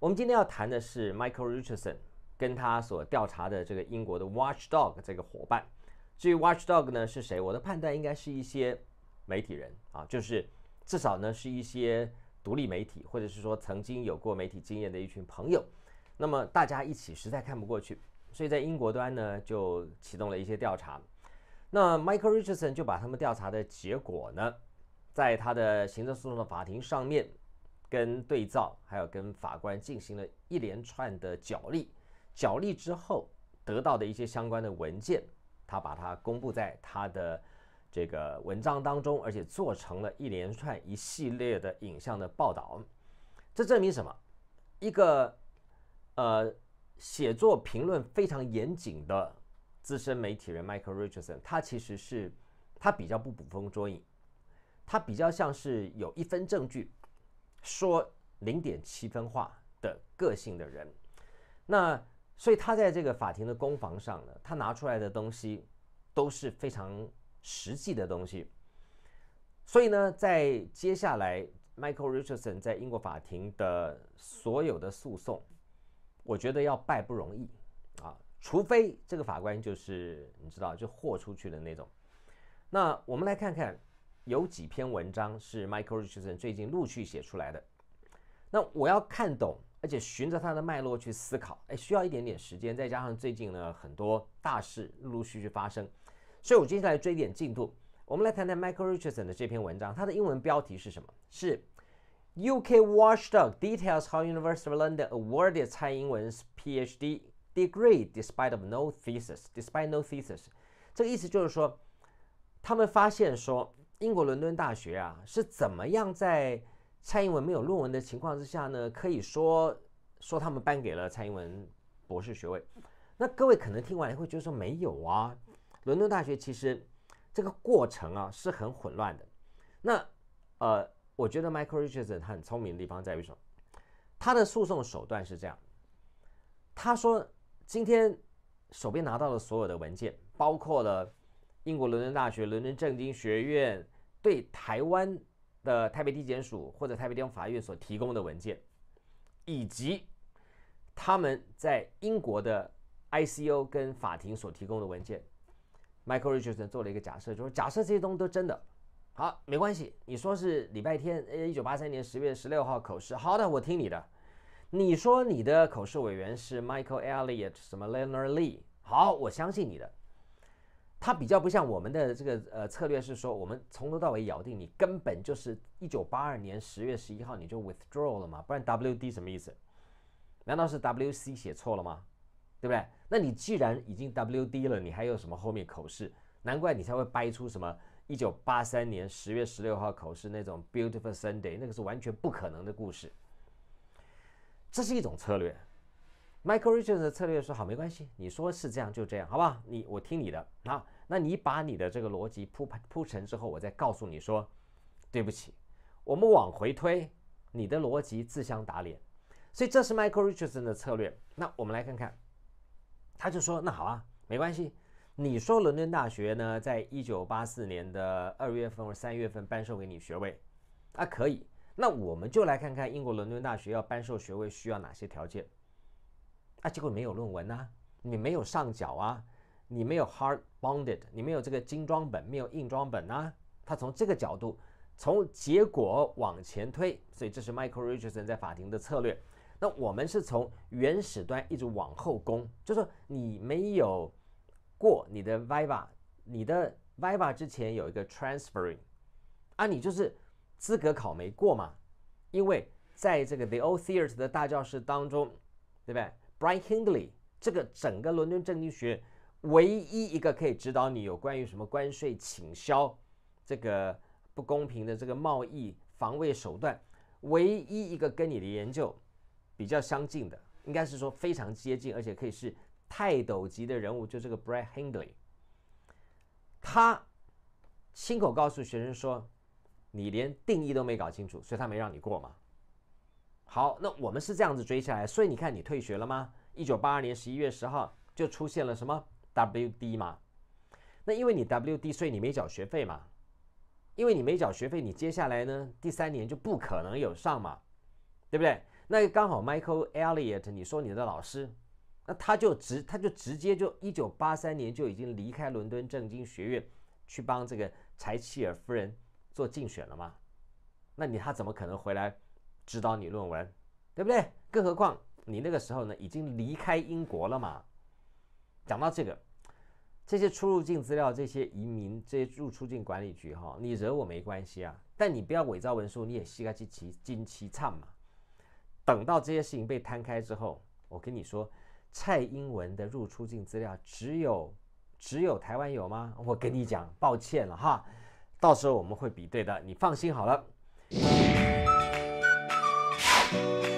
我们今天要谈的是 Michael Richardson 跟他所调查的这个英国的 Watchdog 这个伙伴。至于 Watchdog 呢是谁，我的判断应该是一些媒体人啊，就是至少呢是一些独立媒体，或者是说曾经有过媒体经验的一群朋友。那么大家一起实在看不过去，所以在英国端呢就启动了一些调查。那 Michael Richardson 就把他们调查的结果呢，在他的行政诉讼的法庭上面。跟对照，还有跟法官进行了一连串的角力，角力之后得到的一些相关的文件，他把它公布在他的这个文章当中，而且做成了一连串一系列的影像的报道。这证明什么？一个呃，写作评论非常严谨的资深媒体人 Michael Richardson，他其实是他比较不捕风捉影，他比较像是有一分证据。说零点七分话的个性的人，那所以他在这个法庭的攻防上呢，他拿出来的东西都是非常实际的东西。所以呢，在接下来 Michael Richardson 在英国法庭的所有的诉讼，我觉得要败不容易啊，除非这个法官就是你知道就豁出去的那种。那我们来看看。有几篇文章是 Michael Richardson 最近陆续写出来的。那我要看懂，而且循着它的脉络去思考，哎，需要一点点时间。再加上最近呢，很多大事陆陆续续发生，所以我接下来追一点进度。我们来谈谈 Michael Richardson 的这篇文章，它的英文标题是什么？是 UK watchdog details how University London awarded 蔡英文的 PhD degree despite of no thesis，despite no thesis。这个意思就是说，他们发现说。英国伦敦大学啊，是怎么样在蔡英文没有论文的情况之下呢？可以说说他们颁给了蔡英文博士学位。那各位可能听完会觉得说没有啊，伦敦大学其实这个过程啊是很混乱的。那呃，我觉得 Michael Richards o n 他很聪明的地方在于什么？他的诉讼手段是这样，他说今天手边拿到了所有的文件，包括了英国伦敦大学、伦敦政经学院。对台湾的台北地检署或者台北地方法院所提供的文件，以及他们在英国的 ICO 跟法庭所提供的文件，Michael Richardson 做了一个假设，就是假设这些东西都真的好没关系，你说是礼拜天，呃，一九八三年十月十六号口试，好的，我听你的。你说你的口试委员是 Michael Elliot 什么 Leonard Lee，好，我相信你的。它比较不像我们的这个呃策略是说，我们从头到尾咬定你根本就是一九八二年十月十一号你就 withdraw 了嘛，不然 WD 什么意思？难道是 WC 写错了吗？对不对？那你既然已经 WD 了，你还有什么后面口试？难怪你才会掰出什么一九八三年十月十六号口试那种 beautiful Sunday，那个是完全不可能的故事。这是一种策略。Michael Richardson 的策略说：“好，没关系，你说是这样就这样，好不好？你我听你的啊。那你把你的这个逻辑铺盘铺成之后，我再告诉你说，对不起，我们往回推，你的逻辑自相打脸。所以这是 Michael Richardson 的策略。那我们来看看，他就说：那好啊，没关系，你说伦敦大学呢，在一九八四年的二月份或三月份颁授给你学位啊，可以。那我们就来看看英国伦敦大学要颁授学位需要哪些条件。”啊，结果没有论文呐，你没有上缴啊，你没有 hard b o n d e d 你没有这个精装本，没有硬装本呐。他从这个角度，从结果往前推，所以这是 Michael Richardson 在法庭的策略。那我们是从原始端一直往后攻，就说你没有过你的 Viva，你的 Viva 之前有一个 transferring，啊，你就是资格考没过嘛。因为在这个 The Old Theatre 的大教室当中，对不对？Brian Hindley，这个整个伦敦政经学唯一一个可以指导你有关于什么关税倾销、这个不公平的这个贸易防卫手段，唯一一个跟你的研究比较相近的，应该是说非常接近，而且可以是泰斗级的人物，就这个 Brian Hindley，他亲口告诉学生说：“你连定义都没搞清楚，所以他没让你过嘛。”好，那我们是这样子追下来，所以你看，你退学了吗？一九八二年十一月十号就出现了什么 WD 嘛？那因为你 WD 所以你没缴学费嘛？因为你没缴学费，你接下来呢，第三年就不可能有上嘛，对不对？那刚好 Michael Elliot，你说你的老师，那他就直他就直接就一九八三年就已经离开伦敦政经学院，去帮这个柴契尔夫人做竞选了吗？那你他怎么可能回来？指导你论文，对不对？更何况你那个时候呢，已经离开英国了嘛。讲到这个，这些出入境资料、这些移民、这些入出境管理局哈，你惹我没关系啊，但你不要伪造文书，你也膝盖去骑金七唱嘛。等到这些事情被摊开之后，我跟你说，蔡英文的入出境资料只有只有台湾有吗？我跟你讲，抱歉了哈，到时候我们会比对的，你放心好了。thank you